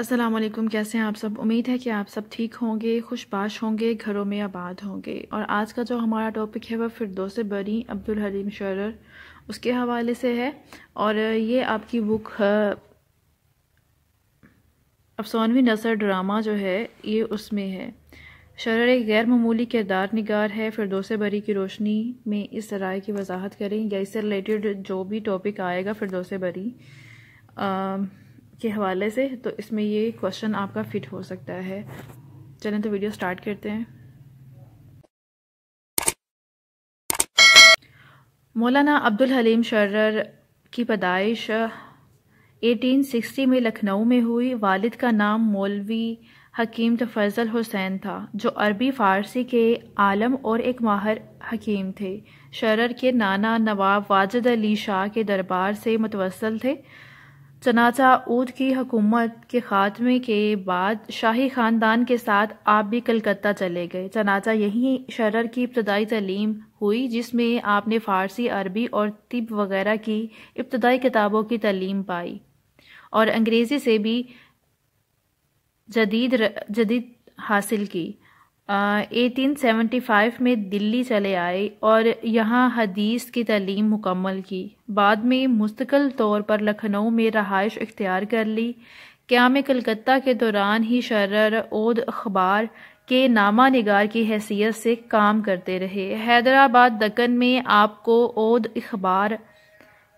असलम कैसे हैं आप सब उम्मीद है कि आप सब ठीक होंगे खुशबाश होंगे घरों में आबाद होंगे और आज का जो हमारा टॉपिक है वह दो से बरी अब्दुल हलीम शरर उसके हवाले से है और ये आपकी बुक अफसानवी नसर ड्रामा जो है ये उसमें है शरर एक गैर मामूली किरदार निगार है फिरदोस बरी की रोशनी में इस राय की वजाहत करें या इससे रिलेटेड जो भी टॉपिक आएगा फिरदोस बरी आ, के हवाले से तो इसमें ये क्वेश्चन आपका फिट हो सकता है चलें तो वीडियो स्टार्ट करते हैं मौलाना अब्दुल हलीम शर्र की पैदाइश 1860 में लखनऊ में हुई वालिद का नाम मौलवी हकीम तफजल हुसैन था जो अरबी फ़ारसी के आलम और एक माहर हकीम थे शरर के नाना नवाब वाजद अली शाह के दरबार से मुतवसल थे चनाचा ऊद की हुकूमत के खात्मे के बाद शाही ख़ानदान के साथ आप भी कलकत्ता चले गए चनाचा यही शरर की इब्तदाई तलीम हुई जिसमें आपने फ़ारसी अरबी और तिब वगैरह की इब्तदाई किताबों की तलीम पाई और अंग्रेज़ी से भी जदीद जदीद हासिल की 1875 में दिल्ली चले आए और यहाँ हदीस की तलीम मुकम्मल की बाद में मुस्तकिल तौर पर लखनऊ में रहाइश इख्तियार कर ली क्याम कलकत्ता के दौरान ही शर्र ओद अखबार के नामा निगार की हैसियत से काम करते रहे हैदराबाद दक्कन में आपको ओद अखबार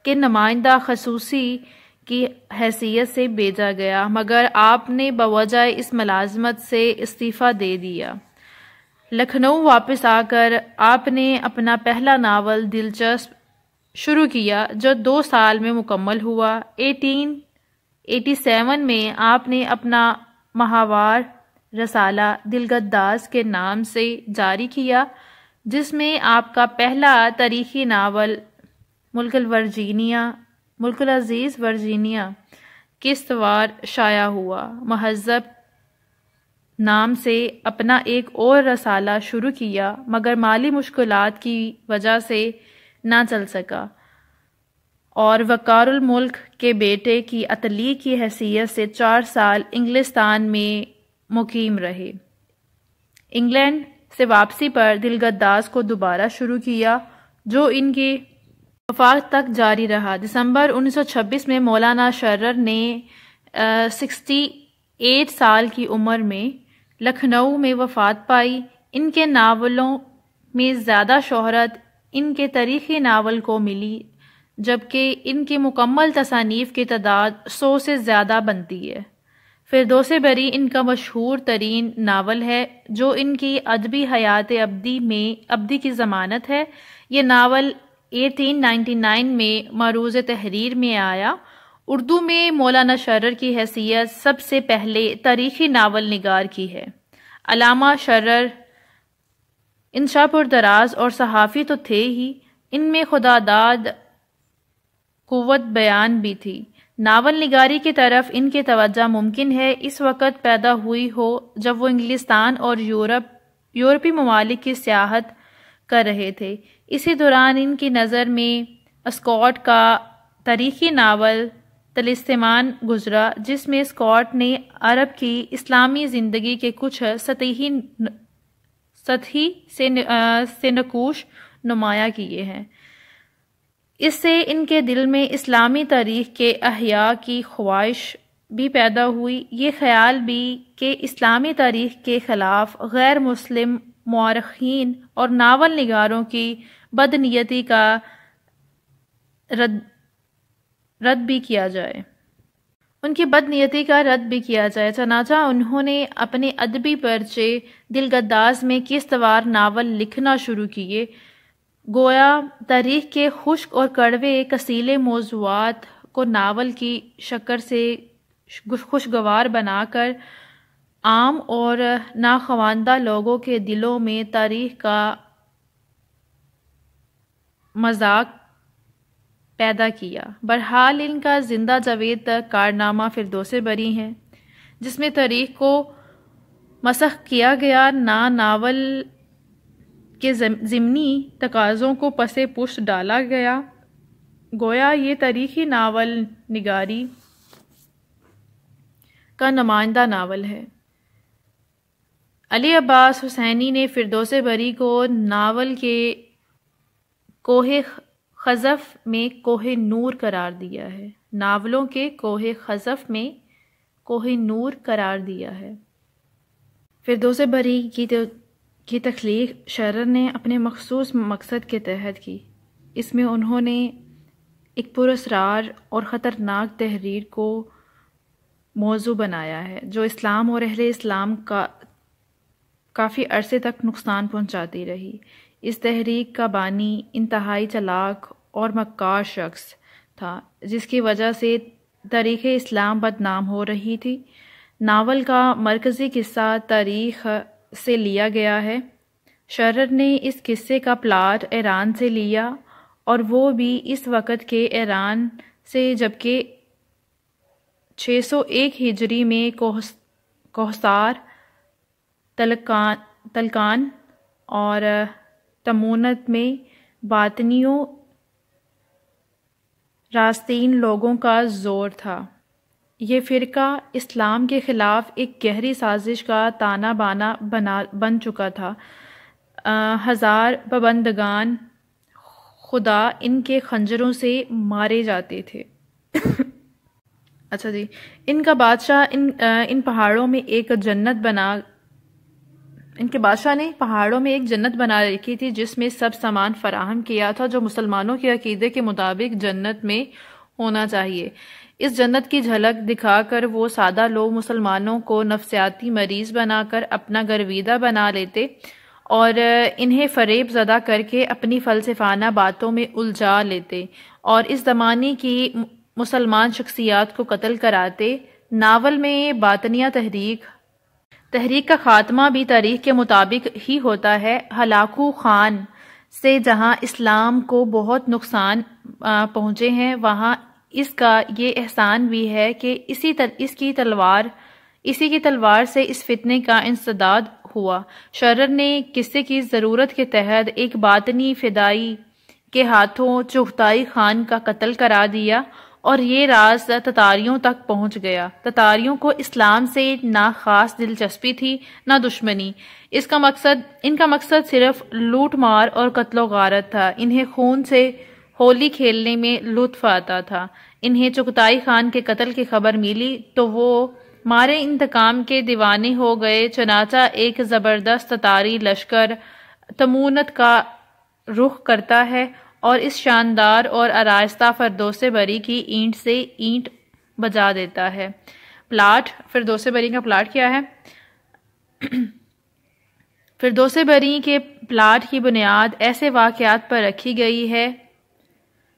के नुमाइंदा खसूसी की हैसियत से भेजा गया मगर आपने बवजह इस मलाजमत से इस्तीफ़ा दे दिया लखनऊ वापस आकर आपने अपना पहला नावल दिलचस्प शुरू किया जो दो साल में मुकम्मल हुआ 1887 में आपने अपना महावार रसाला दिलगद्दास के नाम से जारी किया जिसमें आपका पहला तारीखी नावल मुल्कल वर्जीनिया मुल्कल अजीज़ वर्जीनिया किस्तवार शाया हुआ महजब नाम से अपना एक और रसाला शुरू किया मगर माली मुश्किल की वजह से ना चल सका और वकारुल मुल्क के बेटे की अतली की हैसियत से चार साल इंग्लिस्तान में मुकीम रहे इंग्लैंड से वापसी पर दिलगत को दोबारा शुरू किया जो इनके वफाक तक जारी रहा दिसंबर 1926 में मौलाना शर्र ने सिक्सटी एट साल की उम्र में लखनऊ में वफ़ात पाई इनके नावलों में ज़्यादा शहरत इनके तारीख़ी नावल को मिली जबकि इनकी मुकम्मल तसानीफ़ की तादाद सौ से ज़्यादा बनती है फिर से बरी इनका मशहूर तरीन नावल है जो इनकी अदबी हयात अबदी में अबदी की ज़मानत है ये नावल 1899 में मरूज़ तहरीर में आया उर्दू में मौलाना शर्र की हैसियत सबसे पहले तारीखी नावल निगार की है अलामा शर्र इंशापुर दराज और सहाफ़ी तो थे ही इनमें खुदादाद कुत बयान भी थी नावल निगारी की तरफ इनकी तवज्जा मुमकिन है इस वक्त पैदा हुई हो जब वो इंग्लिस्तान और यूरोप यूरोपी ममालिक की सियाहत कर रहे थे इसी दौरान इनकी नज़र में स्कॉट का तारीखी नावल तलिस्मान गुजरा जिसमें स्कॉट ने अरब की इस्लामी ज़िंदगी के कुछ सतही सतही से न, आ, से नकूश नुमाया किए हैं इससे इनके दिल में इस्लामी तारीख के अहिया की ख्वाहिश भी पैदा हुई ये ख्याल भी कि इस्लामी तारीख के ख़िलाफ़ गैर मुस्लिम मौरखीन और नावल निगारों की बदनीति का रद्द रद्द भी किया जाए उनकी बदनीयती का रद्द भी किया जाए चनाचा उन्होंने अपने अदबी पर्चे दिल गद्दास में किस्तवार नावल लिखना शुरू किए गोया तारीख के खुश्क और कड़वे कसीले मौजूद को नावल की शक्कर से खुशगवार बनाकर आम और नाखवानदा लोगों के दिलों में तारीख का मजाक पैदा किया बहरहाल इनका जिंदा जवेद तक कारनामा फिर फिरदोसे बरी है जिसमें तारीख को मसख किया गया ना नावल के ज़मनी तकाज़ों को पसे पुष्ट डाला गया गोया ये तारीखी नावल निगारी का नुमाइंदा नावल है अली अब्बास हुसैनी ने फिरदोस बरी को नावल के कोहे खज़फ़ में कोह नूर करार दिया है नावलों के कोह खज़फ़ में कोह नूर करार दिया है फिरदोस भरी की की तख्लीक शर ने अपने मखसूस मकसद के तहत की इसमें उन्होंने एक पुरसरार और ख़तरनाक तहरीर को मौजू बनाया है जो इस्लाम और अहले इस्लाम का काफ़ी अरसे तक नुकसान पहुंचाती रही इस तहरीक का बानी इंतहाई चलाक और मक्कार शख्स था जिसकी वजह से तारीख इस्लाम बदनाम हो रही थी नावल का मरकज़ी किस्सा तारीख से लिया गया है शरर ने इस किस्से का प्लाट ईरान से लिया और वो भी इस वक़्त के ईरान से जबकि 601 हिजरी में कोहसार तलकान तलकान और तमोनत में बातनियों रास्तीन लोगों का ज़ोर था ये फ़िरका इस्लाम के ख़िलाफ़ एक गहरी साजिश का ताना बाना बना बन चुका था आ, हज़ार पबंदगान खुदा इनके खंजरों से मारे जाते थे अच्छा जी इनका बादशाह इन आ, इन पहाड़ों में एक जन्नत बना इनके बादशाह ने पहाड़ों में एक जन्नत बना रखी थी जिसमें सब सामान फराहम किया था जो मुसलमानों के अकीदे के मुताबिक जन्नत में होना चाहिए इस जन्नत की झलक दिखाकर वो सादा लोग मुसलमानों को नफसियाती मरीज बनाकर अपना गर्विदा बना लेते और इन्हें फरेब ज़दा करके अपनी फ़लसफाना बातों में उलझा लेते और इस ज़माने की मुसलमान शख्सियात को कत्ल कराते नावल में बातनिया तहरीक तहरीक का खात्मा भी तारीख के मुताबिक ही होता है हलाकू खान से जहां इस्लाम को बहुत नुकसान पहुंचे हैं वहां इसका ये एहसान भी है कि इसी तर, इसकी तलवार इसी की तलवार से इस फितने का इंसदाद हुआ शरर ने किस्से की ज़रूरत के तहत एक बातनी फिदाई के हाथों चुगताई खान का कत्ल करा दिया और ये राज ततारियों तक पहुंच गया ततारियों को इस्लाम से ना खास दिलचस्पी थी ना दुश्मनी इसका मकसद इनका मकसद सिर्फ लूट मार और कत्लो गारत था इन्हें खून से होली खेलने में लुत्फ आता था इन्हें चुगताई खान के कत्ल की खबर मिली तो वो मारे इंतकाम के दीवाने हो गए चनाचा एक ज़बरदस्त ततारी लश्कर तमूनत का रुख करता है और इस शानदार और आरास्ता फरदोसे बरी की ईंट से ईंट बजा देता है प्लाट फिरदोसे बरी का प्लाट क्या है फिरदोसे बरी के प्लाट की बुनियाद ऐसे वाक़ात पर रखी गई है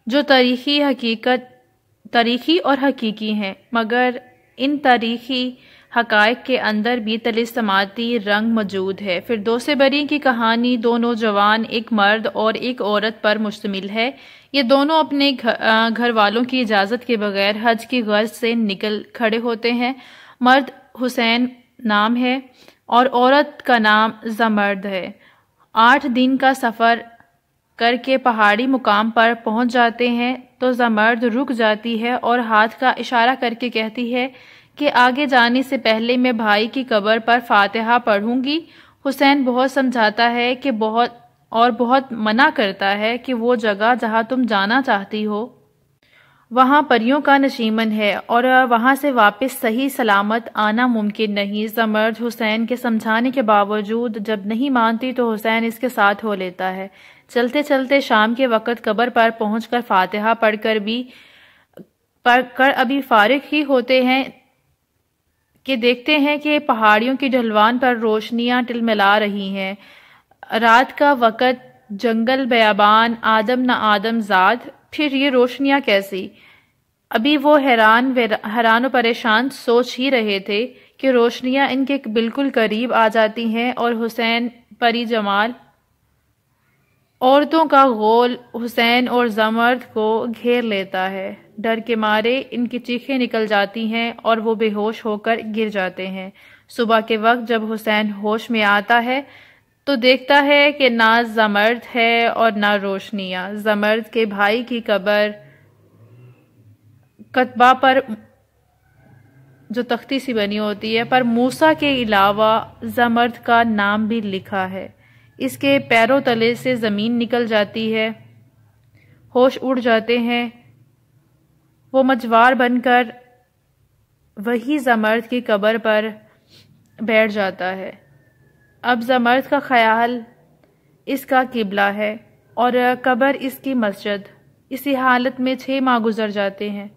जो तारीखी हकीकत तारीखी और हकीकी हैं मगर इन तारीखी हकायक के अंदर भी समाती रंग मौजूद है फिर दोसे बरी की कहानी दो नौजवान एक मर्द और एक औरत पर मुश्तमिल है ये दोनों अपने घर वालों की इजाज़त के बगैर हज की गर्ज से निकल खड़े होते हैं मर्द हुसैन नाम है और औरत का नाम जमर्द है आठ दिन का सफ़र करके पहाड़ी मुकाम पर पहुंच जाते हैं तो जमर्द रुक जाती है और हाथ का इशारा करके कहती है कि आगे जाने से पहले मैं भाई की कब्र पर फातिहा पढ़ूंगी हुसैन बहुत समझाता है कि बहुत और बहुत मना करता है कि वो जगह जहाँ तुम जाना चाहती हो वहां परियों का नशीमन है और वहां से वापस सही सलामत आना मुमकिन नहीं जमर्द हुसैन के समझाने के बावजूद जब नहीं मानती तो हुसैन इसके साथ हो लेता है चलते चलते शाम के वक़्त कब्र पर पहुंचकर कर फातिहा पढ़कर भी पढ़कर अभी फारिग ही होते हैं कि देखते हैं कि पहाड़ियों की ढलवान पर रोशनियां टिलमिला रही हैं रात का वक़्त जंगल बयाबान आदम न आदम ज़ाद फिर ये रोशनियां कैसी अभी वो हैरान हैरान परेशान सोच ही रहे थे कि रोशनियां इनके बिल्कुल करीब आ जाती हैं और हुसैन परी जमाल औरतों का गोल हुसैन और जमर्द को घेर लेता है डर के मारे इनकी चीखें निकल जाती हैं और वो बेहोश होकर गिर जाते हैं सुबह के वक्त जब हुसैन होश में आता है तो देखता है कि ना जमर्द है और ना रोशनिया जमर्द के भाई की कबर कतबा पर जो तख्ती सी बनी होती है पर मूसा के अलावा जमर्द का नाम भी लिखा है इसके पैरों तले से ज़मीन निकल जाती है होश उड़ जाते हैं वो मजवार बनकर वही ज़मर्द की कब्र पर बैठ जाता है अब ज़मर्द का ख्याल इसका किबला है और कब्र इसकी मस्जिद इसी हालत में छः माह गुजर जाते हैं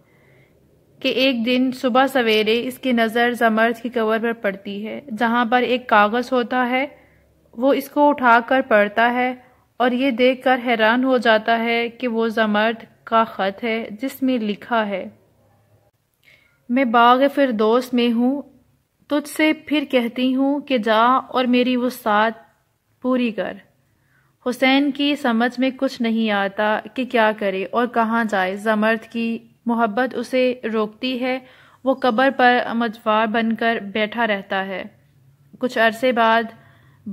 कि एक दिन सुबह सवेरे इसकी नज़र ज़मर्द की कब्र पर पड़ती है जहाँ पर एक कागज़ होता है वो इसको उठाकर पढ़ता है और ये देखकर हैरान हो जाता है कि वो जमर्द का ख़त है जिसमें लिखा है मैं बाग फिर दोस्त में हूँ तुझसे फिर कहती हूँ कि जा और मेरी वो साथ पूरी कर हुसैन की समझ में कुछ नहीं आता कि क्या करे और कहाँ जाए जमर्द की मोहब्बत उसे रोकती है वो कब्र पर मजवार बनकर बैठा रहता है कुछ अरसे बाद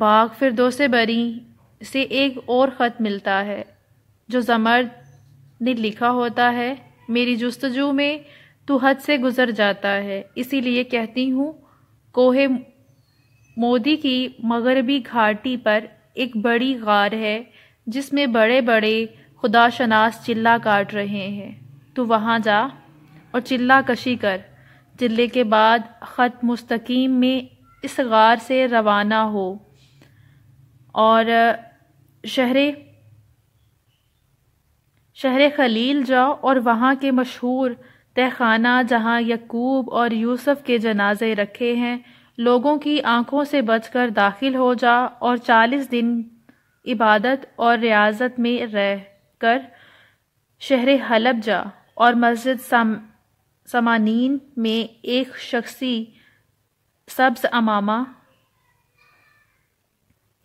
बाग से बरी से एक और ख़त मिलता है जो जमर्द ने लिखा होता है मेरी जस्तजू में तो हद से गुज़र जाता है इसीलिए कहती हूँ कोहे मोदी की मगरबी घाटी पर एक बड़ी गार है जिसमें बड़े बड़े खुदाशनास चिल्ला काट रहे हैं तो वहाँ जा और चिल्ला कशी कर चिल्ले के बाद ख़त मुस्तकीम में इस गार से रवाना हो और शहरे शहर खलील जाओ और वहाँ के मशहूर तहखाना जहाँ यकूब और यूसुफ के जनाजे रखे हैं लोगों की आंखों से बचकर दाखिल हो जा और चालीस दिन इबादत और रियाजत में रह कर शहर हलब जा और मस्जिद सम समानीन में एक शख्सी सब्ज़ अमामा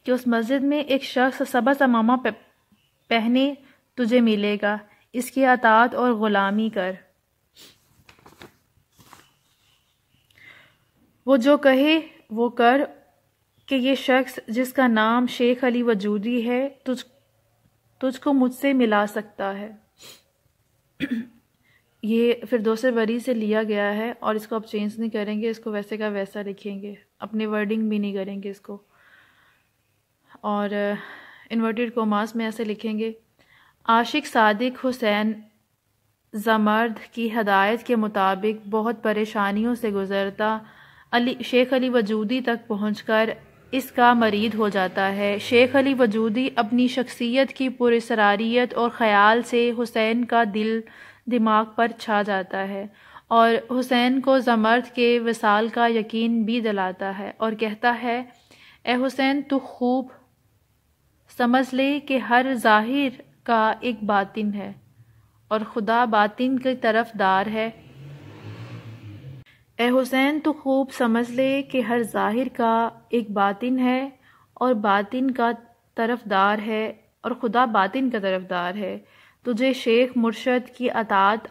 कि उस मस्जिद में एक शख्स सबा मामा पहने तुझे मिलेगा इसकी अतात और ग़ुलामी कर वो जो कहे वो कर कि ये शख्स जिसका नाम शेख अली वजूदी है तुझ तुझको मुझसे मिला सकता है ये फिर दूसरे वरी से लिया गया है और इसको आप चेंज नहीं करेंगे इसको वैसे का वैसा लिखेंगे अपने वर्डिंग भी नहीं करेंगे इसको और इन्वर्टेड कोमास में ऐसे लिखेंगे आशिक सादिक हुसैन जमर्द की हदायत के मुताबिक बहुत परेशानियों से गुज़रता अली शेख अली वजूदी तक पहुँच कर इसका मरीद हो जाता है शेख अली वजूदी अपनी शख्सियत की पुरसरारियत और ख़याल से हुसैन का दिल दिमाग पर छा जाता है और हुसैन को जमर्द के विसाल का यकीन भी दिलाता है और कहता है ए हुसैन तू खूब समझ ले कि हर ज़ाहिर का एक बातिन है और खुदा बातिन की तरफ दार है ए हुसैन तो खूब समझ ले कि हर ज़ाहिर का एक बातिन है और बातिन का तरफदार है और खुदा बातिन का तरफदार है तुझे शेख मुर्शद की अतात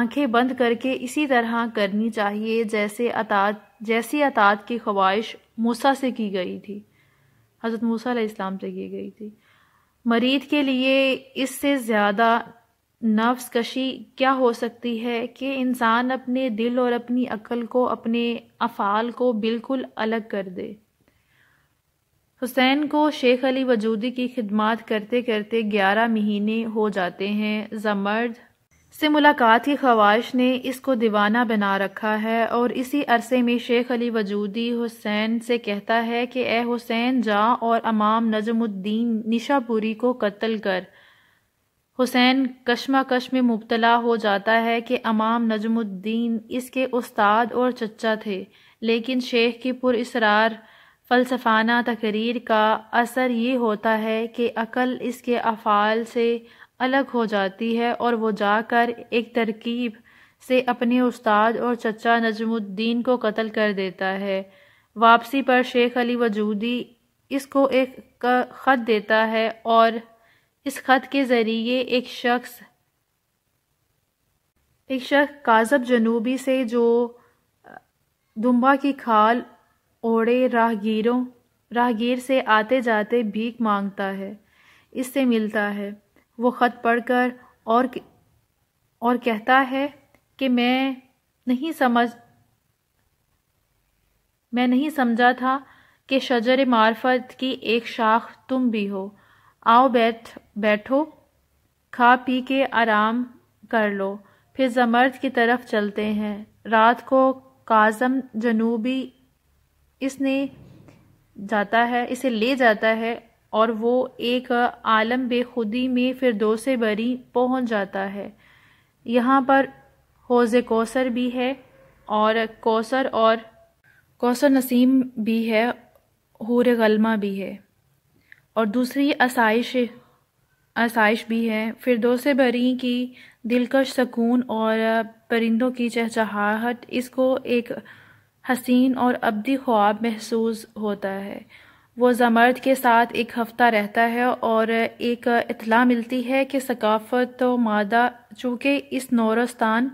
आंखें बंद करके इसी तरह करनी चाहिए जैसे अतात जैसी अतात की ख्वाहिश मूसा से की गई थी हज़रत मूसा इस्लाम से की गई थी मरीद के लिए इससे ज़्यादा नफ्स कशी क्या हो सकती है कि इंसान अपने दिल और अपनी अकल को अपने अफ़ाल को बिल्कुल अलग कर दे हुसैन को शेख अली वजूदी की खिदमत करते करते ग्यारह महीने हो जाते हैं जमर्द से मुलाकात की ख्वाहिश ने इसको दीवाना बना रखा है और इसी अरसे में शेख अली वजूदी हुसैन से कहता है कि ए हुसैन जा और अमाम नजमुद्दीन निशापुरी को कत्ल कर हुसैन कश्माकश में मुबतला हो जाता है कि अमाम नजमुद्दीन इसके उस्ताद और चचा थे लेकिन शेख की इसरार फलसफाना तकरीर का असर ये होता है कि अकल इसके अफ़ाल से अलग हो जाती है और वो जाकर एक तरकीब से अपने उस्ताद और चचा नजमुद्दीन को कत्ल कर देता है वापसी पर शेख अली वजूदी इसको एक ख़त देता है और इस ख़त के ज़रिए एक शख्स एक शख्स काजब जनूबी से जो दुम्बा की खाल ओढ़े राहगीरों राहगीर से आते जाते भीख मांगता है इससे मिलता है वो ख़त पढ़कर और और कहता है कि मैं नहीं समझ मैं नहीं समझा था कि शजर मार्फत की एक शाख तुम भी हो आओ बैठ बैठो खा पी के आराम कर लो फिर जमर्द की तरफ चलते हैं रात को काजम जनूबी इसने जाता है इसे ले जाता है और वो एक आलम बेखुदी में फिर दो से बरी पहुंच जाता है यहाँ पर हौज कौसर भी है और कौसर और कौसर नसीम भी है हूर गलमा भी है और दूसरी आसाइश आसाइश भी है फिर दो से बरी की दिलकश सकून और परिंदों की चहचहाहट इसको एक हसीन और अब्दी ख्वाब महसूस होता है वो ज़मर्द के साथ एक हफ़्ता रहता है और एक इतला मिलती है कि सकाफ़त तो मादा चूँकि इस नौरस्तान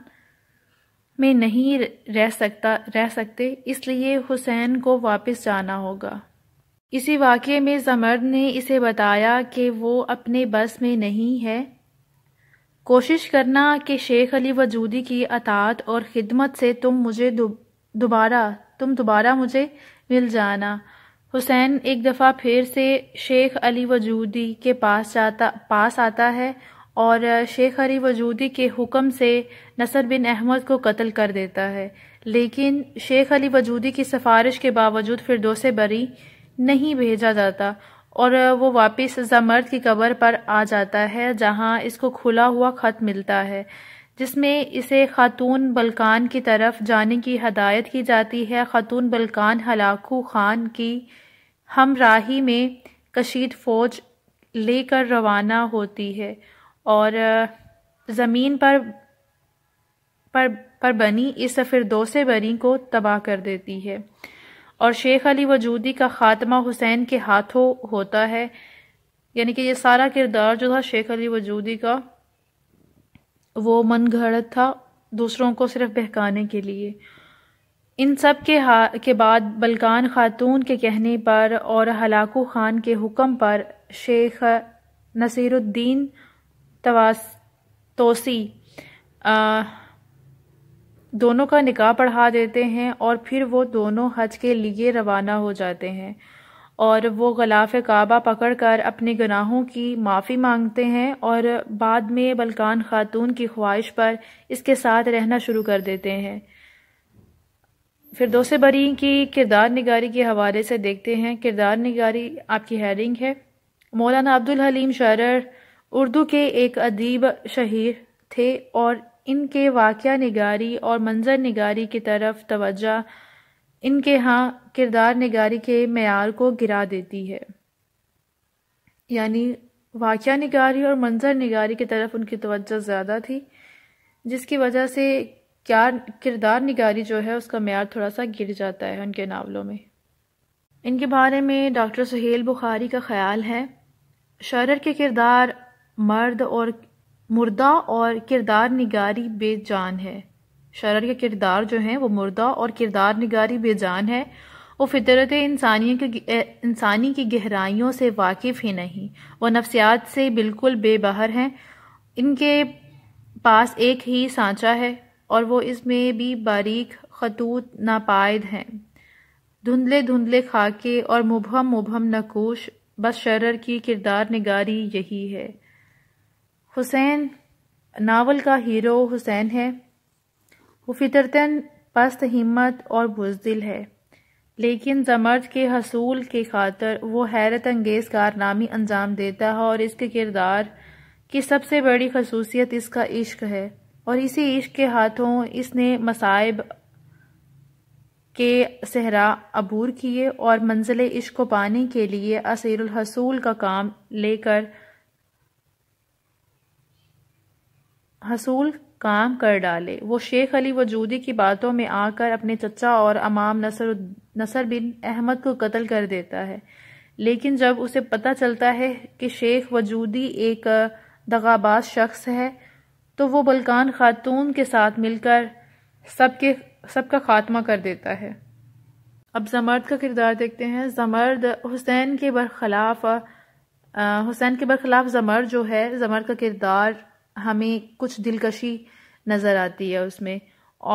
में नहीं रह सकता रह सकते इसलिए हुसैन को वापस जाना होगा इसी वाक़े में ज़मर्द ने इसे बताया कि वो अपने बस में नहीं है कोशिश करना कि शेख अली वजूदी की अतात और ख़िदमत से तुम मुझे दोबारा तुम दोबारा मुझे मिल जाना हुसैन एक दफ़ा फिर से शेख अली वजूदी के पास जाता पास आता है और शेख अली वजूदी के हुक्म से नसर बिन अहमद को कत्ल कर देता है लेकिन शेख अली वजूदी की सिफारिश के बावजूद फिर से बरी नहीं भेजा जाता और वो वापस जमर्द की कब्र पर आ जाता है जहाँ इसको खुला हुआ ख़त मिलता है जिसमें इसे खातून बलकान की तरफ जाने की हदायत की जाती है खातून बलकान हलाकू खान की हम राही में कशीद फौज लेकर रवाना होती है और ज़मीन पर पर पर बनी इस दो से बनी को तबाह कर देती है और शेख अली वजूदी का ख़ात्मा हुसैन के हाथों होता है यानी कि ये सारा किरदार जो था शेख अली वजूदी का वो मन घड़त था दूसरों को सिर्फ बहकाने के लिए इन सब के हा के बाद बलकान खातून के कहने पर और हलाकू खान के हुक्म पर शेख नसीरुद्दीन तवास तोसी आ, दोनों का निकाह पढ़ा देते हैं और फिर वो दोनों हज के लिए रवाना हो जाते हैं और वो गलाफ काबा पकड़कर अपने गुनाहों की माफ़ी मांगते हैं और बाद में बलकान खातून की ख्वाहिश पर इसके साथ रहना शुरू कर देते हैं फिरदोस बरी की किरदार निगारी के हवाले से देखते हैं किरदार निगारी आपकी हैरिंग है मौलाना अब्दुल हलीम शरर उर्दू के एक अदीब शहीर थे और इनके वाक़ निगारी और मंजर निगारी की तरफ तवज्जा इनके यहाँ किरदार निगारी के मैार को गिरा देती है यानी वाक़ निगारी और मंजर निगारी की तरफ उनकी तवज्जो ज़्यादा थी जिसकी वजह से क्या किरदार निगारी जो है उसका मैार थोड़ा सा गिर जाता है उनके नावलों में इनके बारे में डॉक्टर सुहेल बुखारी का ख्याल है शरर के किरदार मर्द और मुर्दा और किरदार निगारी बेजान है शरर के किरदार जो हैं वो मुर्दा और किरदार निगारी बेजान है वो फितरत इंसानियों के इंसानी की गहराइयों से वाकिफ़ ही नहीं वो नफ्सियात से बिल्कुल बेबहर हैं इनके पास एक ही सांचा है और वो इसमें भी बारीक खतूत नापायद हैं धुंधले धुंधले खाके और मुबहम मुबहम नकोश बस शरर की किरदार निगारी यही है हुसैन नावल का हीरो हुसैन है वो फितरतन पस्त हिम्मत और बुजदिल है लेकिन जमर्द के हसूल के खातर वो हैरत अंगेज कारनामी अंजाम देता है और इसके किरदार की सबसे बड़ी खसूसियत इसका इश्क है और इसी इश्क के हाथों इसने मसाइब के सहरा अबूर किए और मंजिल इश्क को पाने के लिए असीरुल हसूल का काम लेकर हसूल काम कर डाले वो शेख अली वजूदी की बातों में आकर अपने चचा और अमाम नसर नसर बिन अहमद को कत्ल कर देता है लेकिन जब उसे पता चलता है कि शेख वजूदी एक दगाबाज शख्स है तो वो बलकान खातून के साथ मिलकर सबके सबका खात्मा कर देता है अब जमर्द का किरदार देखते हैं जमर्द हुसैन के बरखिलाफ हुसैन के बरखिलाफ जमर जो है जमर का किरदार हमें कुछ दिलकशी नज़र आती है उसमें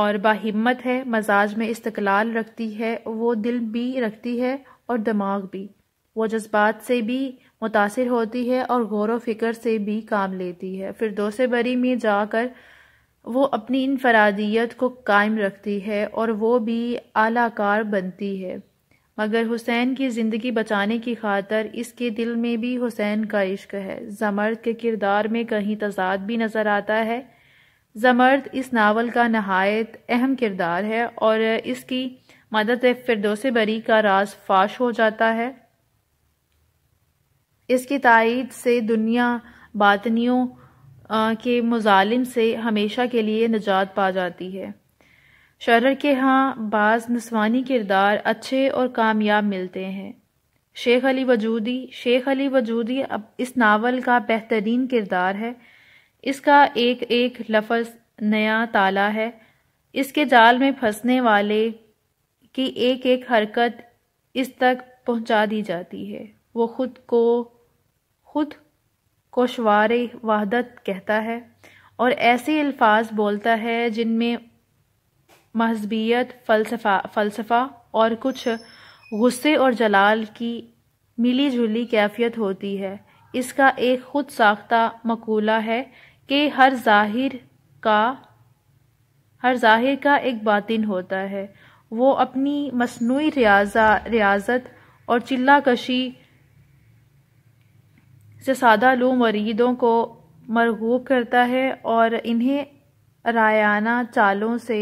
और बाहिम्मत है मजाज में इस्तकलाल रखती है वो दिल भी रखती है और दिमाग भी वो जज्बात से भी मुतासर होती है और गौर व फिक्र से भी काम लेती है फिर दोसे बरी में जाकर वो अपनी इनफरादियत को कायम रखती है और वो भी आलाकार बनती है मगर हुसैन की ज़िंदगी बचाने की खातर इसके दिल में भी हुसैन का इश्क है जमर्द के किरदार में कहीं तजाद भी नज़र आता है जमर्द इस नावल का नहायत अहम किरदार है और इसकी मदद फिरदोसे बरी का राज फाश हो जाता है इसकी तायद से दुनिया बातनियों के मुजालिम से हमेशा के लिए निजात पा जाती है शरर के यहाँ बाज़ नस्वानी किरदार अच्छे और कामयाब मिलते हैं शेख अली वजूदी शेख अली वजूदी अब इस नावल का बेहतरीन किरदार है इसका एक एक लफज नया ताला है इसके जाल में फंसने वाले की एक एक हरकत इस तक पहुंचा दी जाती है वो खुद को खुद कोशवार शवार वहदत कहता है और ऐसे अल्फाज बोलता है जिनमें महजबियत फलसफा फलसफा और कुछ गुस्से और जलाल की मिली जुली कैफियत होती है इसका एक खुद साख्ता मकूला है कि हर जाहिर का हर जाहिर का एक बातिन होता है वो अपनी मसनू रियाजा रियाजत और चिल्लाकशी से सादा लू मरीदों को मरगूब करता है और इन्हें रायाना चालों से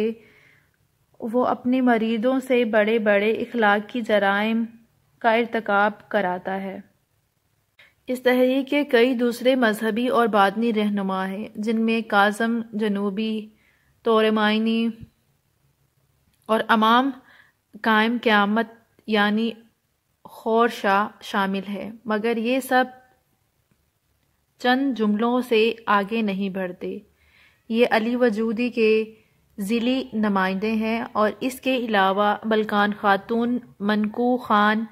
वो अपने मरीदों से बड़े बड़े इखलाक की जराइम का इरतकब कराता है इस तहरीक के कई दूसरे मजहबी और बादनी रहनुमा हैं जिनमें काजम जनूबी तोरमायनी और अमाम कायम क़्यामत यानी खौर शाह शामिल है मगर ये सब चंद जुमलों से आगे नहीं बढ़ते ये अली वजूदी के ज़िली नुमाइंदे हैं और इसके अलावा बलकान खातून मनकू खान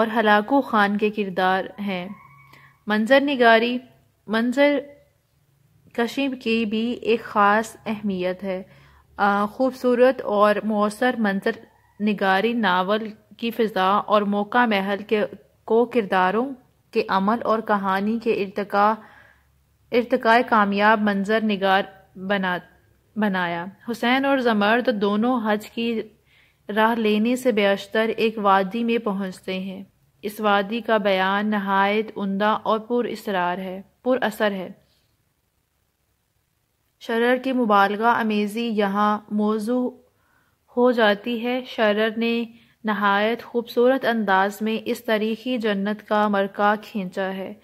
और हलाकू खान के किरदार हैं मंजर निगारी मंजर कशी की भी एक ख़ास अहमियत है खूबसूरत और मौसर मंजर निगारी नावल की फ़िज़ा और मौका महल के को किरदारों के अमल और कहानी के इरतका इरतका कामयाब मंजर निगार बना बनाया हुसैन और जमर्द दोनों हज की राह लेने से बेशतर एक वादी में पहुंचते हैं इस वादी का बयान नहायत उमदा और इसरार है पुर असर है शरर की मुबालगा अमेजी यहाँ मौजू हो जाती है शरर ने नहायत खूबसूरत अंदाज में इस तारीखी जन्नत का मरका खींचा है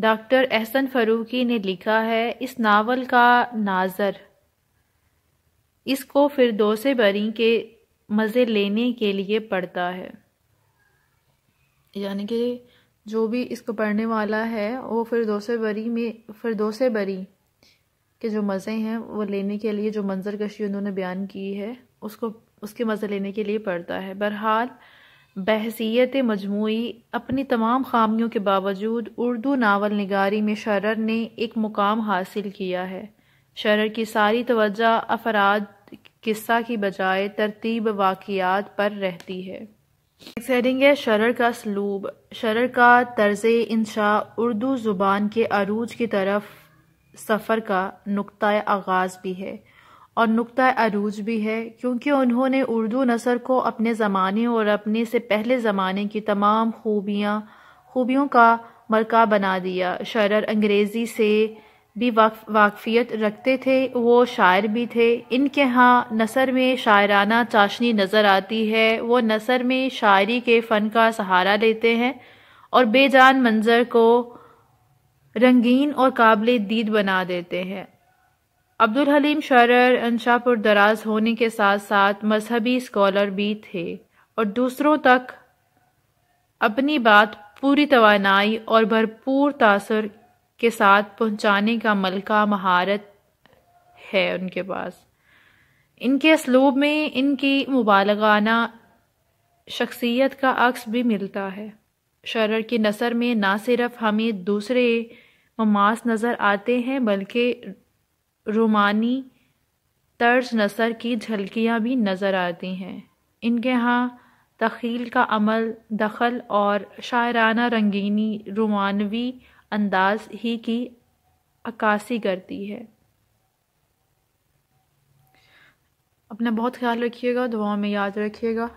डॉक्टर एहसन फरूकी ने लिखा है इस नावल का नाजर इसको फिर दो से बरी के मज़े लेने के लिए पढ़ता है यानी कि जो भी इसको पढ़ने वाला है वो फिर दो से बरी में फिर दो से बरी के जो मज़े हैं वो लेने के लिए जो मंजर कशी उन्होंने बयान की है उसको उसके मज़े लेने के लिए पड़ता है बहरहाल बहसीत मजमू अपनी तमाम खामियों के बावजूद उर्दू नावल नगारी में शरर ने एक मुकाम हासिल किया है शरर की सारी तवज्जा अफराद किस्सा की बजाय तरतीब वाकियात पर रहती है सेटिंग है शरर का सलूब शरर का तर्ज इंशा उर्दू ज़ुबान के अरूज की तरफ सफ़र का नुकता आगाज़ भी है और नुकता अरूज भी है क्योंकि उन्होंने उर्दू नसर को अपने ज़माने और अपने से पहले ज़माने की तमाम खूबियाँ खूबियों का मरका बना दिया शरर अंग्रेज़ी से भी वाक, वाकफियत रखते थे वो शायर भी थे इनके यहाँ नसर में शायराना चाशनी नज़र आती है वो नसर में शायरी के फ़न का सहारा लेते हैं और बेजान मंजर को रंगीन और काबिल दीद बना देते हैं अब्दुल हलीम शरर अनशापुर दराज होने के साथ साथ मजहबी स्कॉलर भी थे और दूसरों तक अपनी बात पूरी तोानाई और भरपूर तासर के साथ पहुंचाने का मलका महारत है उनके पास इनके इसलूब में इनकी मुबालगाना शख्सियत का अक्स भी मिलता है शरर की नसर में ना सिर्फ हमें दूसरे ममास नज़र आते हैं बल्कि रोमानी तर्ज नसर की झलकियाँ भी नज़र आती हैं इनके यहाँ तखील का अमल दखल और शायराना रंगीनी रोमानवी अंदाज ही की अक्सी करती है अपना बहुत ख्याल रखिएगा दुआ में याद रखिएगा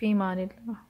फ़ी मानिल्ला